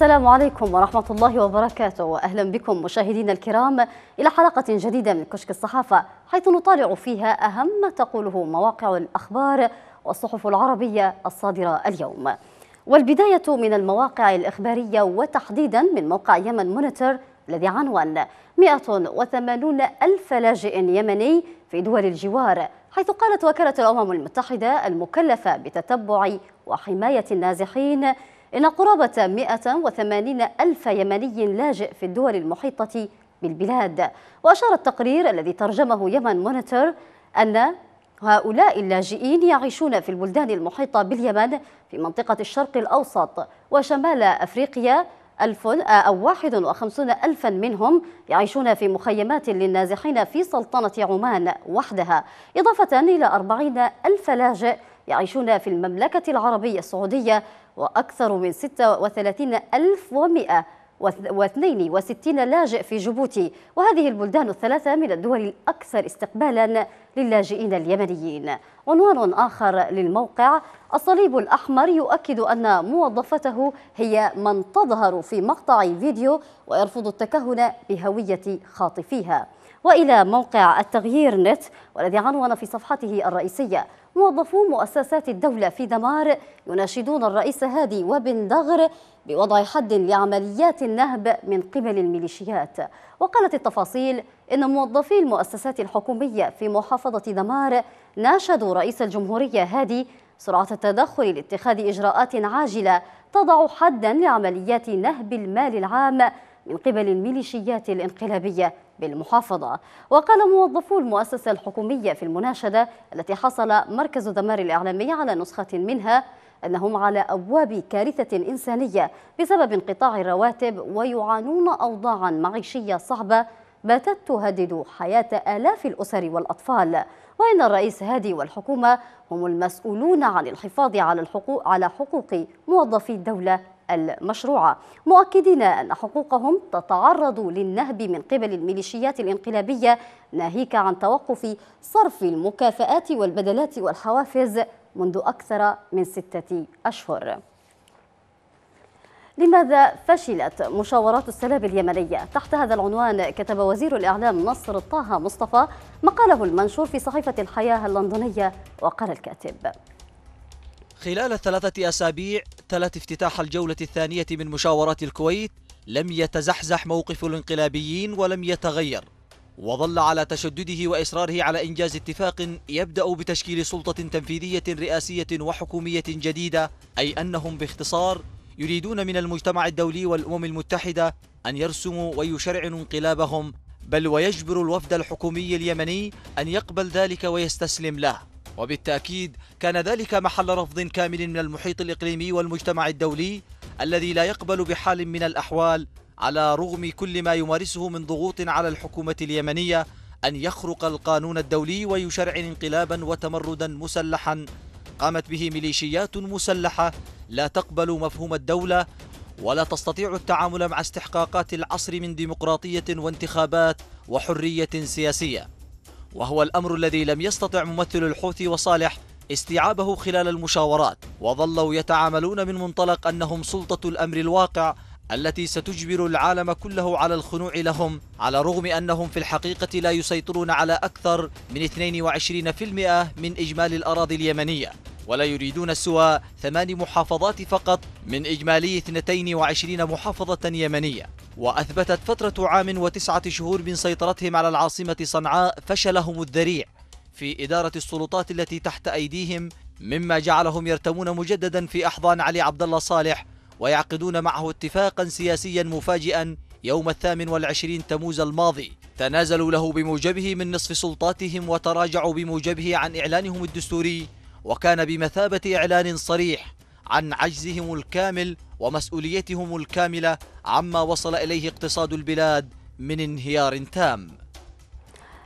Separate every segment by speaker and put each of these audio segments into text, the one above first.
Speaker 1: السلام عليكم ورحمة الله وبركاته وأهلا بكم مشاهدينا الكرام إلى حلقة جديدة من كشك الصحافة حيث نطالع فيها أهم ما تقوله مواقع الأخبار والصحف العربية الصادرة اليوم والبداية من المواقع الإخبارية وتحديدا من موقع يمن مونيتور الذي عنوان 180 ألف لاجئ يمني في دول الجوار حيث قالت وكالة الأمم المتحدة المكلفة بتتبع وحماية النازحين إن قرابة 180 ألف يمني لاجئ في الدول المحيطة بالبلاد وأشار التقرير الذي ترجمه يمن مونيتور أن هؤلاء اللاجئين يعيشون في البلدان المحيطة باليمن في منطقة الشرق الأوسط وشمال أفريقيا ألف أو وخمسون ألفا منهم يعيشون في مخيمات للنازحين في سلطنة عمان وحدها إضافة إلى أربعين ألف لاجئ يعيشون في المملكة العربية السعودية وأكثر من 36162 لاجئ في جيبوتي وهذه البلدان الثلاثة من الدول الأكثر استقبالا للاجئين اليمنيين عنوان آخر للموقع الصليب الأحمر يؤكد أن موظفته هي من تظهر في مقطع فيديو ويرفض التكهن بهوية خاطفيها وإلى موقع التغيير نت والذي عنون في صفحته الرئيسية موظفو مؤسسات الدولة في دمار يناشدون الرئيس هادي وبن دغر بوضع حد لعمليات النهب من قبل الميليشيات وقالت التفاصيل إن موظفي المؤسسات الحكومية في محافظة دمار ناشدوا رئيس الجمهورية هادي سرعة التدخل لاتخاذ إجراءات عاجلة تضع حدا لعمليات نهب المال العام من قبل الميليشيات الانقلابية بالمحافظة وقال موظفو المؤسسة الحكومية في المناشدة التي حصل مركز دمار الإعلامي على نسخة منها أنهم على أبواب كارثة إنسانية بسبب انقطاع الرواتب ويعانون أوضاعا معيشية صعبة باتت تهدد حياة آلاف الأسر والأطفال وإن الرئيس هادي والحكومة هم المسؤولون عن الحفاظ على, الحقوق على حقوق موظفي الدولة المشروعة مؤكدين أن حقوقهم تتعرض للنهب من قبل الميليشيات الانقلابية ناهيك عن توقف صرف المكافآت والبدلات والحوافز منذ أكثر من ستة أشهر لماذا فشلت مشاورات السلام اليمنية؟ تحت هذا العنوان كتب وزير الإعلام نصر طه مصطفى مقاله المنشور في صحيفة الحياة اللندنية وقال الكاتب
Speaker 2: خلال ثلاثة أسابيع مثلت افتتاح الجولة الثانية من مشاورات الكويت لم يتزحزح موقف الانقلابيين ولم يتغير وظل على تشدده وإصراره على إنجاز اتفاق يبدأ بتشكيل سلطة تنفيذية رئاسية وحكومية جديدة أي أنهم باختصار يريدون من المجتمع الدولي والأمم المتحدة أن يرسموا ويشرعنوا انقلابهم بل ويجبر الوفد الحكومي اليمني أن يقبل ذلك ويستسلم له وبالتأكيد كان ذلك محل رفض كامل من المحيط الإقليمي والمجتمع الدولي الذي لا يقبل بحال من الأحوال على رغم كل ما يمارسه من ضغوط على الحكومة اليمنية أن يخرق القانون الدولي ويشرع انقلابا وتمردا مسلحا قامت به ميليشيات مسلحة لا تقبل مفهوم الدولة ولا تستطيع التعامل مع استحقاقات العصر من ديمقراطية وانتخابات وحرية سياسية وهو الأمر الذي لم يستطع ممثل الحوثي وصالح استيعابه خلال المشاورات وظلوا يتعاملون من منطلق أنهم سلطة الأمر الواقع التي ستجبر العالم كله على الخنوع لهم على الرغم أنهم في الحقيقة لا يسيطرون على أكثر من 22% من إجمالي الأراضي اليمنية ولا يريدون سوى ثمان محافظات فقط من إجمالي 22 محافظة يمنية وأثبتت فترة عام وتسعة شهور من سيطرتهم على العاصمة صنعاء فشلهم الذريع في إدارة السلطات التي تحت أيديهم مما جعلهم يرتمون مجددا في أحضان علي عبد الله صالح ويعقدون معه اتفاقا سياسيا مفاجئا يوم الثامن والعشرين تموز الماضي تنازلوا له بموجبه من نصف سلطاتهم وتراجعوا بموجبه عن إعلانهم الدستوري وكان بمثابة إعلان صريح عن عجزهم الكامل ومسؤوليتهم الكاملة عما وصل إليه اقتصاد البلاد من انهيار تام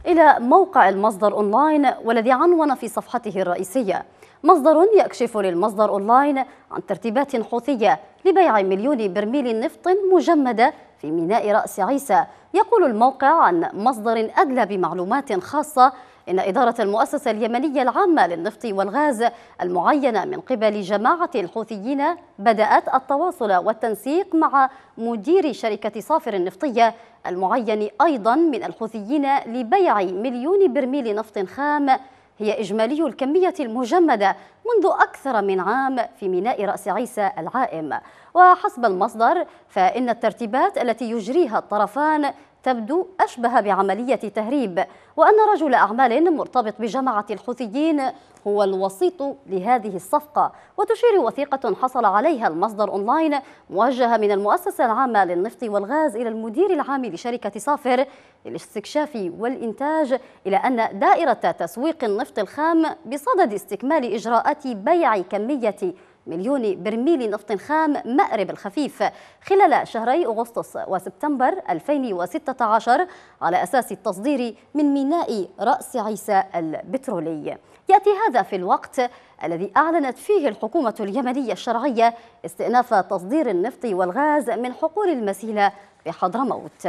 Speaker 1: إلى موقع المصدر أونلاين والذي عنون في صفحته الرئيسية مصدر يكشف للمصدر أونلاين عن ترتيبات حوثية لبيع مليون برميل نفط مجمدة في ميناء رأس عيسى يقول الموقع عن مصدر أدلى بمعلومات خاصة إن إدارة المؤسسة اليمنية العامة للنفط والغاز المعينة من قبل جماعة الحوثيين بدأت التواصل والتنسيق مع مدير شركة صافر النفطية المعين أيضا من الحوثيين لبيع مليون برميل نفط خام هي إجمالي الكمية المجمدة منذ أكثر من عام في ميناء رأس عيسى العائم وحسب المصدر فإن الترتيبات التي يجريها الطرفان تبدو أشبه بعملية تهريب وأن رجل أعمال مرتبط بجماعة الحوثيين هو الوسيط لهذه الصفقة وتشير وثيقة حصل عليها المصدر أونلاين موجهة من المؤسسة العامة للنفط والغاز إلى المدير العام لشركة صافر للاستكشاف والإنتاج إلى أن دائرة تسويق النفط الخام بصدد استكمال إجراءات بيع كمية مليون برميل نفط خام مأرب الخفيف خلال شهري أغسطس وسبتمبر 2016 على أساس التصدير من ميناء رأس عيسى البترولي يأتي هذا في الوقت الذي أعلنت فيه الحكومة اليمنية الشرعية استئناف تصدير النفط والغاز من حقول المسيلة بحضرموت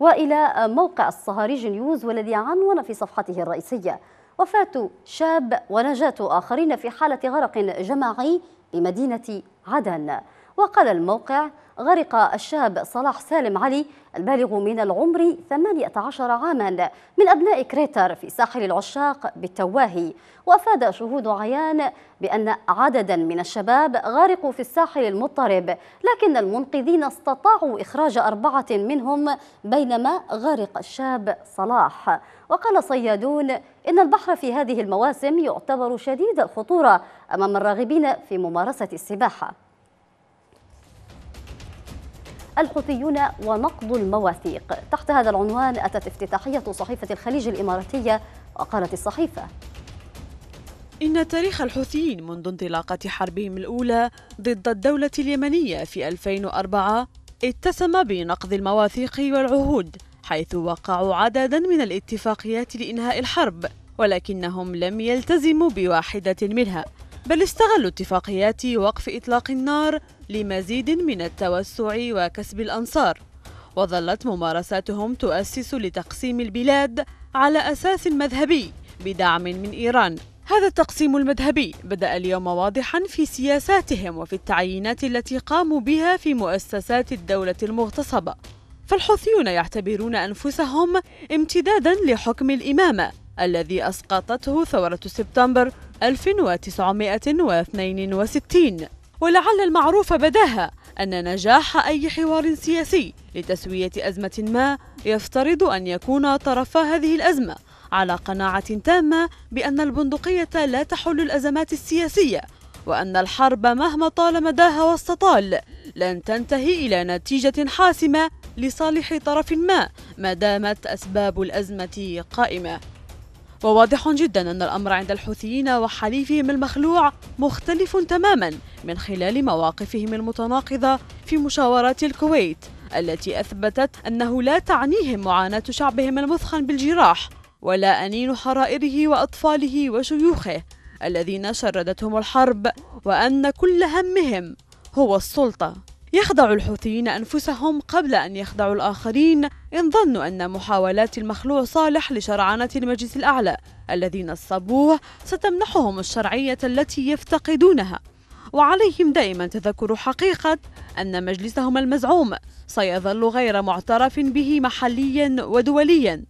Speaker 1: وإلى موقع الصهاريج نيوز والذي عنون في صفحته الرئيسية وفاة شاب ونجاة آخرين في حالة غرق جماعي بمدينة عدن وقال الموقع غرق الشاب صلاح سالم علي البالغ من العمر 18 عاما من أبناء كريتر في ساحل العشاق بالتواهي وأفاد شهود عيان بأن عددا من الشباب غرقوا في الساحل المضطرب لكن المنقذين استطاعوا إخراج أربعة منهم بينما غرق الشاب صلاح وقال صيادون إن البحر في هذه المواسم يعتبر شديد الخطورة أمام الراغبين في ممارسة السباحة الحوثيون ونقض المواثيق تحت هذا العنوان أتت افتتاحية صحيفة الخليج الإماراتية وقالت الصحيفة
Speaker 3: إن تاريخ الحوثيين منذ انطلاقة حربهم الأولى ضد الدولة اليمنية في 2004 اتسم بنقض المواثيق والعهود حيث وقعوا عددا من الاتفاقيات لإنهاء الحرب ولكنهم لم يلتزموا بواحدة منها بل استغلوا اتفاقيات وقف إطلاق النار لمزيد من التوسع وكسب الأنصار وظلت ممارساتهم تؤسس لتقسيم البلاد على أساس مذهبي بدعم من إيران هذا التقسيم المذهبي بدأ اليوم واضحا في سياساتهم وفي التعيينات التي قاموا بها في مؤسسات الدولة المغتصبة فالحوثيون يعتبرون أنفسهم امتدادا لحكم الإمامة الذي أسقطته ثورة سبتمبر 1962 ولعل المعروف بداها أن نجاح أي حوار سياسي لتسوية أزمة ما يفترض أن يكون طرف هذه الأزمة على قناعة تامة بأن البندقية لا تحل الأزمات السياسية وأن الحرب مهما طال مداها واستطال لن تنتهي إلى نتيجة حاسمة لصالح طرف ما ما دامت أسباب الأزمة قائمة وواضح جدا أن الأمر عند الحوثيين وحليفهم المخلوع مختلف تماما من خلال مواقفهم المتناقضة في مشاورات الكويت التي أثبتت أنه لا تعنيهم معاناة شعبهم المثخن بالجراح ولا أنين حرائره وأطفاله وشيوخه الذين شردتهم الحرب وأن كل همهم هو السلطة يخدع الحوثيين أنفسهم قبل أن يخدعوا الآخرين إن ظنوا أن محاولات المخلوع صالح لشرعنة المجلس الأعلى الذي نصبوه ستمنحهم الشرعية التي يفتقدونها وعليهم دائما تذكر حقيقة أن مجلسهم المزعوم سيظل غير معترف به محليا ودوليا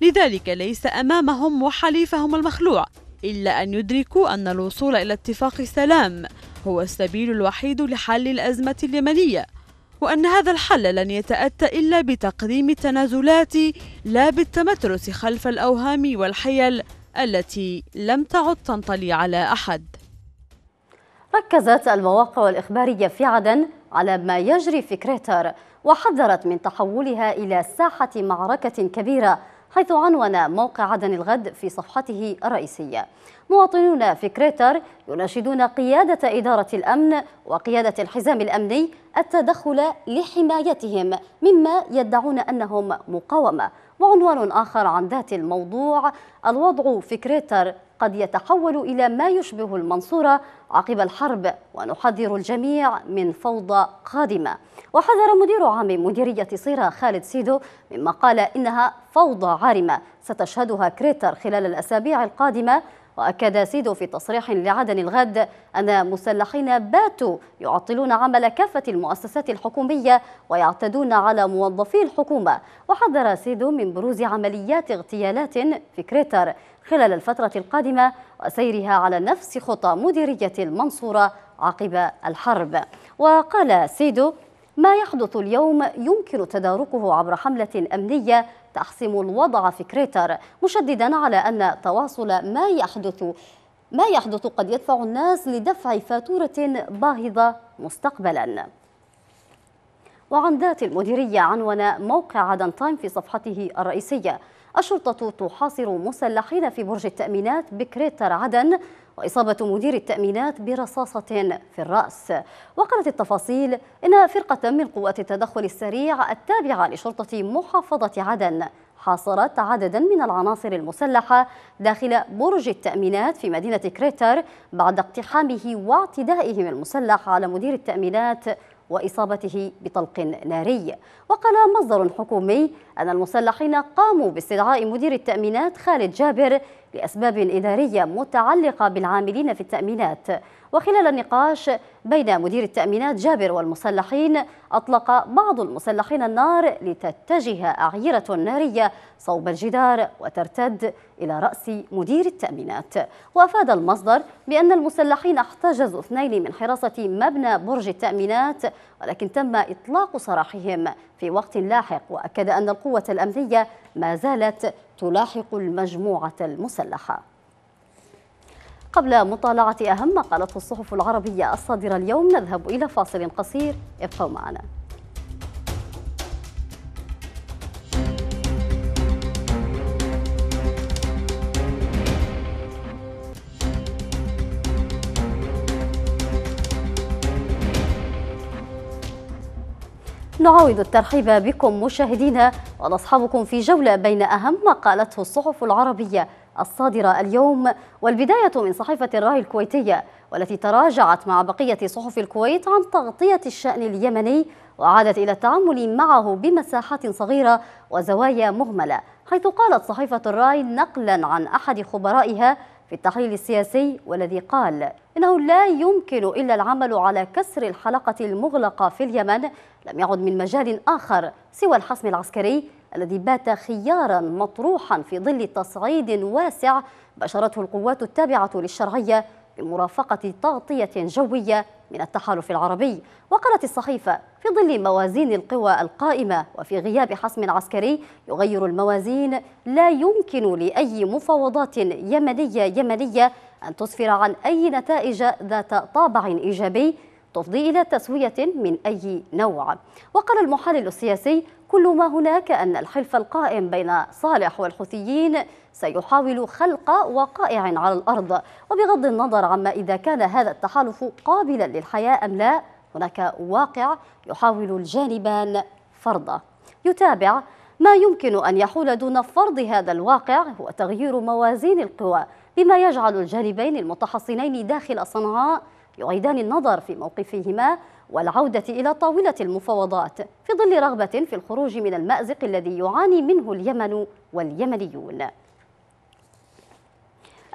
Speaker 3: لذلك ليس أمامهم وحليفهم المخلوع إلا أن يدركوا أن الوصول إلى اتفاق سلام هو السبيل الوحيد لحل الأزمة اليمنية وأن هذا الحل لن يتأتى إلا بتقديم التنازلات لا بالتمترس خلف الأوهام والحيل التي لم تعد تنطلي على أحد
Speaker 1: ركزت المواقع الإخبارية في عدن على ما يجري في كريتر وحذرت من تحولها إلى ساحة معركة كبيرة حيث عنون موقع عدن الغد في صفحته الرئيسية مواطنون في كريتر يناشدون قيادة إدارة الأمن وقيادة الحزام الأمني التدخل لحمايتهم مما يدعون أنهم مقاومة وعنوان آخر عن ذات الموضوع الوضع في كريتر قد يتحول إلى ما يشبه المنصورة عقب الحرب ونحذر الجميع من فوضى قادمة وحذر مدير عام مديرية صيرا خالد سيدو مما قال إنها فوضى عارمة ستشهدها كريتر خلال الأسابيع القادمة وأكد سيدو في تصريح لعدن الغد أن مسلحين باتوا يعطلون عمل كافة المؤسسات الحكومية ويعتدون على موظفي الحكومة وحذر سيدو من بروز عمليات اغتيالات في كريتر خلال الفترة القادمة وسيرها على نفس خطى مديرية المنصورة عقب الحرب وقال سيدو ما يحدث اليوم يمكن تداركه عبر حملة أمنية تحسم الوضع في كريتر مشددا على أن تواصل ما يحدث ما يحدث قد يدفع الناس لدفع فاتورة باهظة مستقبلا وعن ذات المديرية عنون موقع عدن تايم في صفحته الرئيسية الشرطة تحاصر مسلحين في برج التأمينات بكريتر عدن وإصابة مدير التأمينات برصاصة في الرأس وقالت التفاصيل إن فرقة من قوات التدخل السريع التابعة لشرطة محافظة عدن حاصرت عددا من العناصر المسلحة داخل برج التأمينات في مدينة كريتر بعد اقتحامه واعتدائهم المسلح على مدير التأمينات وإصابته بطلق ناري وقال مصدر حكومي أن المسلحين قاموا باستدعاء مدير التأمينات خالد جابر لأسباب إدارية متعلقة بالعاملين في التأمينات وخلال النقاش بين مدير التأمينات جابر والمسلحين أطلق بعض المسلحين النار لتتجه أعيرة نارية صوب الجدار وترتد إلى رأس مدير التأمينات وأفاد المصدر بأن المسلحين احتجزوا اثنين من حراسة مبنى برج التأمينات ولكن تم إطلاق سراحهم في وقت لاحق وأكد أن القوة الأمنية ما زالت تلاحق المجموعة المسلحة قبل مطالعة أهم ما قالته الصحف العربية الصادرة اليوم نذهب إلى فاصل قصير ابقوا معنا نعاود الترحيب بكم مشاهدينا ونصحبكم في جولة بين أهم ما قالته الصحف العربية الصادرة اليوم والبداية من صحيفة الراي الكويتية والتي تراجعت مع بقية صحف الكويت عن تغطية الشأن اليمني وعادت إلى التعامل معه بمساحات صغيرة وزوايا مهملة حيث قالت صحيفة الراي نقلا عن أحد خبرائها في التحليل السياسي والذي قال إنه لا يمكن إلا العمل على كسر الحلقة المغلقة في اليمن لم يعد من مجال آخر سوى الحسم العسكري الذي بات خيارا مطروحا في ظل تصعيد واسع بشرته القوات التابعة للشرعية بمرافقة تغطية جوية من التحالف العربي وقالت الصحيفة في ظل موازين القوى القائمة وفي غياب حسم عسكري يغير الموازين لا يمكن لأي مفاوضات يمنية يمنية أن تسفر عن أي نتائج ذات طابع إيجابي تفضي إلى تسوية من أي نوع وقال المحلل السياسي كل ما هناك أن الحلف القائم بين صالح والحوثيين سيحاول خلق وقائع على الأرض وبغض النظر عما إذا كان هذا التحالف قابلا للحياة أم لا هناك واقع يحاول الجانبان فرضه يتابع ما يمكن أن يحول دون فرض هذا الواقع هو تغيير موازين القوى بما يجعل الجانبين المتحصنين داخل صنعاء يعيدان النظر في موقفهما والعودة إلى طاولة المفاوضات في ظل رغبة في الخروج من المأزق الذي يعاني منه اليمن واليمنيون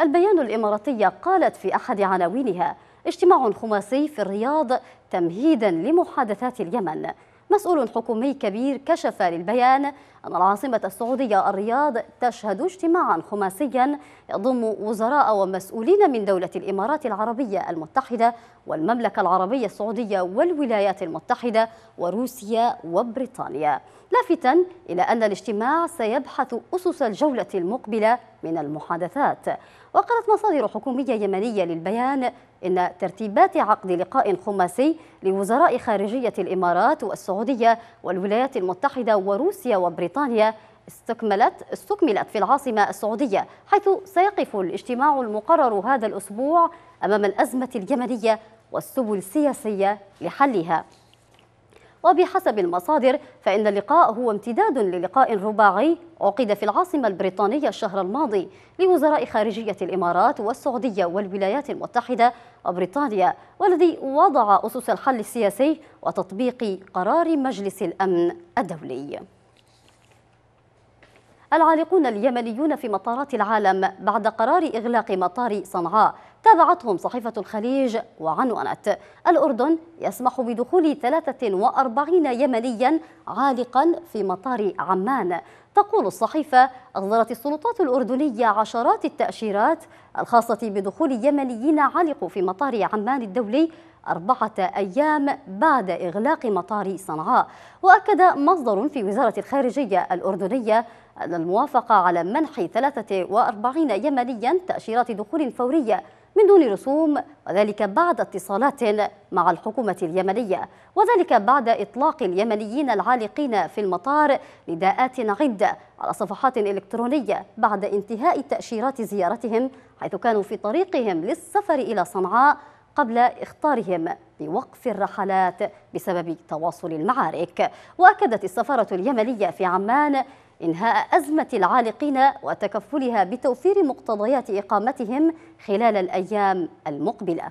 Speaker 1: البيان الإماراتية قالت في أحد عناوينها اجتماع خماسي في الرياض تمهيدا لمحادثات اليمن مسؤول حكومي كبير كشف للبيان أن العاصمة السعودية الرياض تشهد اجتماعا خماسيا يضم وزراء ومسؤولين من دولة الإمارات العربية المتحدة والمملكة العربية السعودية والولايات المتحدة وروسيا وبريطانيا لافتا إلى أن الاجتماع سيبحث أسس الجولة المقبلة من المحادثات وقالت مصادر حكومية يمنية للبيان إن ترتيبات عقد لقاء خماسي لوزراء خارجية الإمارات والسعودية والولايات المتحدة وروسيا وبريطانيا استكملت استكملت في العاصمة السعودية حيث سيقف الاجتماع المقرر هذا الأسبوع أمام الأزمة اليمنية والسبل السياسية لحلها وبحسب المصادر فإن اللقاء هو امتداد للقاء رباعي عقد في العاصمة البريطانية الشهر الماضي لوزراء خارجية الإمارات والسعودية والولايات المتحدة وبريطانيا والذي وضع أسس الحل السياسي وتطبيق قرار مجلس الأمن الدولي العالقون اليمنيون في مطارات العالم بعد قرار إغلاق مطار صنعاء تابعتهم صحيفة الخليج وعنونت الأردن يسمح بدخول 43 يمنيا عالقا في مطار عمان تقول الصحيفة أصدرت السلطات الأردنية عشرات التأشيرات الخاصة بدخول يمنيين علقوا في مطار عمان الدولي أربعة أيام بعد إغلاق مطار صنعاء وأكد مصدر في وزارة الخارجية الأردنية أن الموافقة على منح 43 يمنيا تأشيرات دخول فورية من دون رسوم وذلك بعد اتصالات مع الحكومة اليمنية وذلك بعد إطلاق اليمنيين العالقين في المطار نداءات عدة على صفحات إلكترونية بعد انتهاء تأشيرات زيارتهم حيث كانوا في طريقهم للسفر إلى صنعاء قبل اختارهم بوقف الرحلات بسبب تواصل المعارك واكدت السفاره اليمنيه في عمان إنهاء أزمة العالقين وتكفلها بتوفير مقتضيات إقامتهم خلال الأيام المقبلة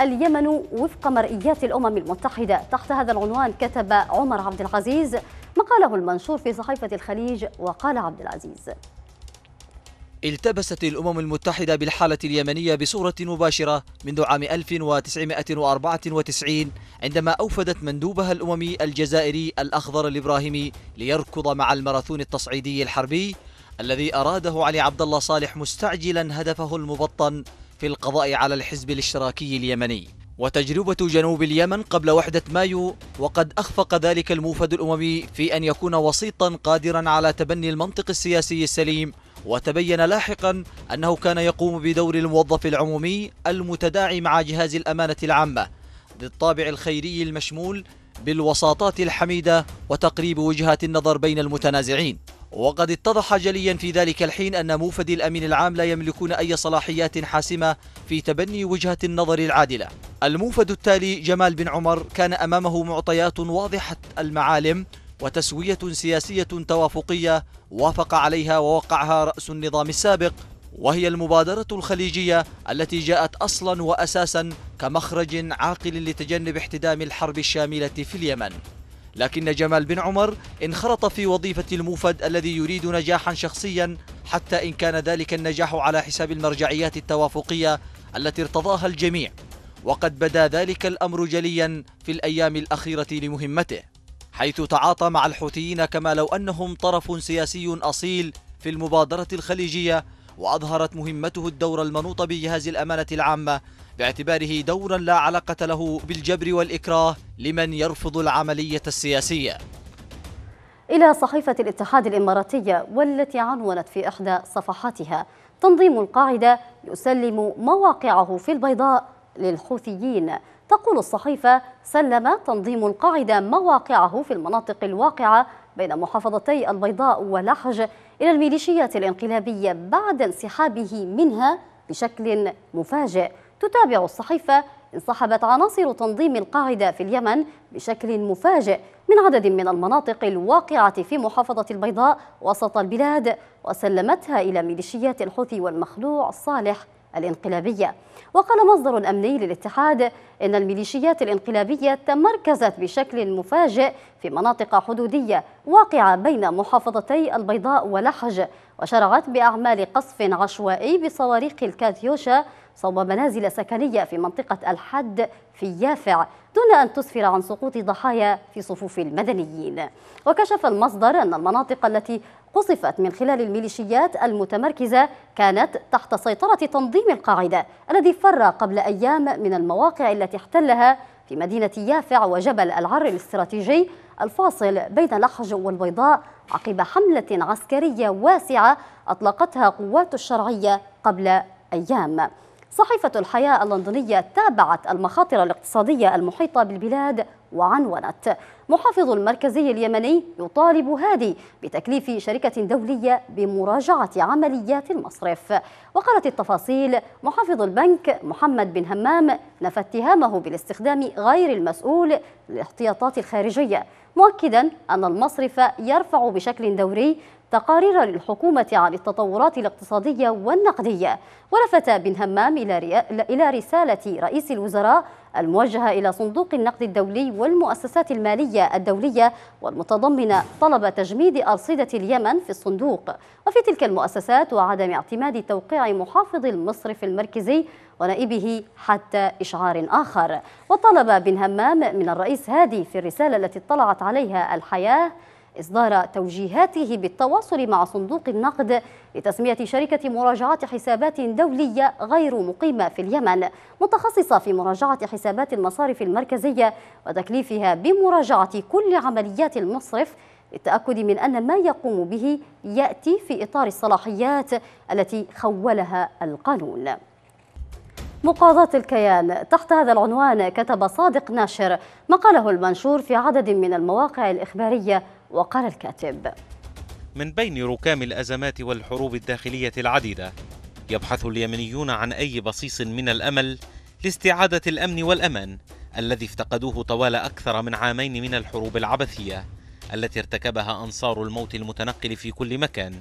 Speaker 1: اليمن وفق مرئيات الأمم المتحدة تحت هذا العنوان كتب عمر عبد العزيز مقاله المنشور في صحيفة الخليج وقال عبد العزيز
Speaker 2: التبست الأمم المتحدة بالحالة اليمنية بصورة مباشرة منذ عام 1994 عندما أوفدت مندوبها الأممي الجزائري الأخضر الإبراهيمي ليركض مع الماراثون التصعيدي الحربي الذي أراده علي عبد الله صالح مستعجلا هدفه المبطن في القضاء على الحزب الاشتراكي اليمني وتجربة جنوب اليمن قبل وحدة مايو وقد أخفق ذلك الموفد الأممي في أن يكون وسيطا قادرا على تبني المنطق السياسي السليم وتبين لاحقا أنه كان يقوم بدور الموظف العمومي المتداعي مع جهاز الأمانة العامة للطابع الخيري المشمول بالوساطات الحميدة وتقريب وجهات النظر بين المتنازعين وقد اتضح جليا في ذلك الحين أن موفد الأمين العام لا يملكون أي صلاحيات حاسمة في تبني وجهة النظر العادلة الموفد التالي جمال بن عمر كان أمامه معطيات واضحة المعالم وتسوية سياسية توافقية وافق عليها ووقعها رأس النظام السابق وهي المبادرة الخليجية التي جاءت أصلا وأساسا كمخرج عاقل لتجنب احتدام الحرب الشاملة في اليمن لكن جمال بن عمر انخرط في وظيفة الموفد الذي يريد نجاحا شخصيا حتى إن كان ذلك النجاح على حساب المرجعيات التوافقية التي ارتضاها الجميع وقد بدا ذلك الأمر جليا في الأيام الأخيرة لمهمته حيث تعاطى مع الحوثيين كما لو أنهم طرف سياسي أصيل في المبادرة الخليجية وأظهرت مهمته الدور المنوط بجهاز الأمانة العامة باعتباره دورا لا علاقة له بالجبر والإكراه لمن يرفض العملية السياسية
Speaker 1: إلى صحيفة الاتحاد الإماراتية والتي عنونت في إحدى صفحاتها تنظيم القاعدة يسلم مواقعه في البيضاء للحوثيين تقول الصحيفة سلم تنظيم القاعدة مواقعه في المناطق الواقعة بين محافظتي البيضاء ولحج إلى الميليشيات الانقلابية بعد انسحابه منها بشكل مفاجئ تتابع الصحيفة انسحبت عناصر تنظيم القاعدة في اليمن بشكل مفاجئ من عدد من المناطق الواقعة في محافظة البيضاء وسط البلاد وسلمتها إلى ميليشيات الحوثي والمخلوع صالح الانقلابية وقال مصدر أمني للاتحاد إن الميليشيات الانقلابية تمركزت بشكل مفاجئ في مناطق حدودية واقعة بين محافظتي البيضاء ولحج وشرعت بأعمال قصف عشوائي بصواريخ الكاتيوشا صوب منازل سكنية في منطقة الحد في يافع دون أن تسفر عن سقوط ضحايا في صفوف المدنيين وكشف المصدر أن المناطق التي قصفت من خلال الميليشيات المتمركزة كانت تحت سيطرة تنظيم القاعدة الذي فر قبل أيام من المواقع التي احتلها في مدينة يافع وجبل العر الاستراتيجي الفاصل بين لحج والبيضاء عقب حملة عسكرية واسعة أطلقتها قوات الشرعية قبل أيام صحيفة الحياة اللندنية تابعت المخاطر الاقتصادية المحيطة بالبلاد وعنونت محافظ المركزي اليمني يطالب هادي بتكليف شركة دولية بمراجعة عمليات المصرف وقالت التفاصيل محافظ البنك محمد بن همام نفى اتهامه بالاستخدام غير المسؤول للاحتياطات الخارجية مؤكدا أن المصرف يرفع بشكل دوري تقارير للحكومة عن التطورات الاقتصادية والنقدية ولفت بن همام إلى رسالة رئيس الوزراء الموجهة إلى صندوق النقد الدولي والمؤسسات المالية الدولية والمتضمنة طلب تجميد أرصدة اليمن في الصندوق وفي تلك المؤسسات وعدم اعتماد توقيع محافظ المصرف المركزي ونائبه حتى إشعار آخر وطلب بن همام من الرئيس هادي في الرسالة التي اطلعت عليها الحياة إصدار توجيهاته بالتواصل مع صندوق النقد لتسمية شركة مراجعة حسابات دولية غير مقيمة في اليمن متخصصة في مراجعة حسابات المصارف المركزية وتكليفها بمراجعة كل عمليات المصرف للتأكد من أن ما يقوم به يأتي في إطار الصلاحيات التي خولها القانون مقاضاة الكيان تحت هذا العنوان كتب صادق ناشر مقاله المنشور في عدد من المواقع الإخبارية وقال الكاتب
Speaker 4: من بين ركام الأزمات والحروب الداخلية العديدة يبحث اليمنيون عن أي بصيص من الأمل لاستعادة الأمن والأمان الذي افتقدوه طوال أكثر من عامين من الحروب العبثية التي ارتكبها أنصار الموت المتنقل في كل مكان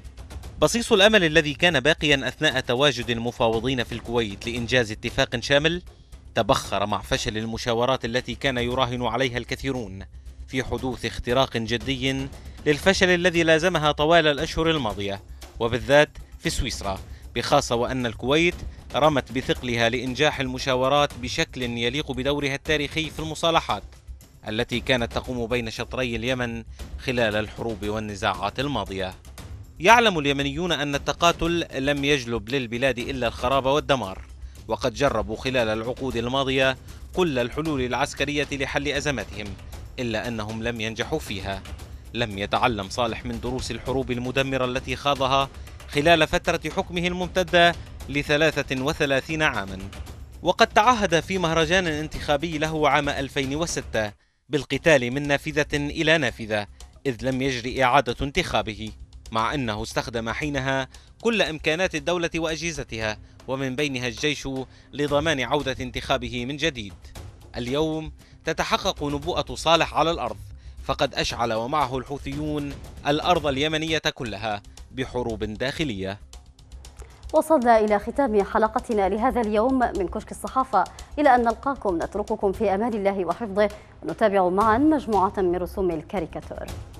Speaker 4: بصيص الأمل الذي كان باقيا أثناء تواجد المفاوضين في الكويت لإنجاز اتفاق شامل تبخر مع فشل المشاورات التي كان يراهن عليها الكثيرون في حدوث اختراق جدي للفشل الذي لازمها طوال الأشهر الماضية وبالذات في سويسرا بخاصة وأن الكويت رمت بثقلها لإنجاح المشاورات بشكل يليق بدورها التاريخي في المصالحات التي كانت تقوم بين شطري اليمن خلال الحروب والنزاعات الماضية يعلم اليمنيون أن التقاتل لم يجلب للبلاد إلا الخراب والدمار وقد جربوا خلال العقود الماضية كل الحلول العسكرية لحل أزماتهم إلا أنهم لم ينجحوا فيها لم يتعلم صالح من دروس الحروب المدمرة التي خاضها خلال فترة حكمه الممتدة لثلاثة وثلاثين عاما وقد تعهد في مهرجان انتخابي له عام 2006 بالقتال من نافذة إلى نافذة إذ لم يجري إعادة انتخابه مع أنه استخدم حينها كل إمكانات الدولة وأجهزتها ومن بينها الجيش لضمان عودة انتخابه من جديد اليوم تتحقق نبوءة صالح على الأرض فقد أشعل ومعه الحوثيون الأرض اليمنية كلها بحروب داخلية
Speaker 1: وصلنا إلى ختام حلقتنا لهذا اليوم من كشك الصحافة إلى أن نلقاكم نترككم في أمان الله وحفظه ونتابع معا مجموعة من رسوم الكاريكاتور